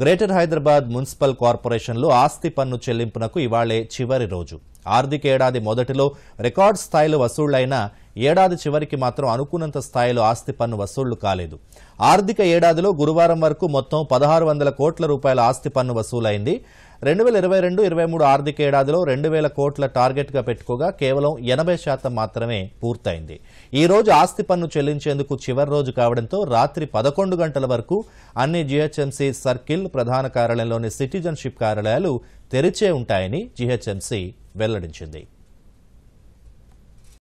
greater Hyderabad municipal కార్పొరేషన్లో ఆస్తి పన్ను చెల్లింపునకు ఇవాళే చివరి రోజు ఏడాది మొదటిలో రికార్డ్ స్థాయిలో వసూళ్లైన ఏడాది చివరికి మాత్రం అనుకున్నంత స్థాయిలో ఆస్తి పన్ను వసూళ్లు కాలేదు ఆర్థిక ఏడాదిలో గురువారం వరకు మొత్తం పదహారు వందల కోట్ల రూపాయల ఆస్తి పన్ను వసూలైంది రెండు వేల ఇరవై రెండు ఇరవై మూడు ఆర్థిక ఏడాదిలో రెండు వేల కోట్ల టార్గెట్గా పెట్టుకోగా కేవలం ఎనభై శాతం మాత్రమే పూర్తయింది ఈ రోజు ఆస్తి పన్ను చెల్లించేందుకు చివరి రోజు కావడంతో రాత్రి పదకొండు గంటల వరకు అన్ని జీహెచ్ఎంసీ సర్కిల్ ప్రధాన కార్యాలయంలోని సిటిజన్షిప్ కార్యాలయాలు తెరిచే ఉంటాయని జీహెచ్ఎంసీ వెల్లడించింది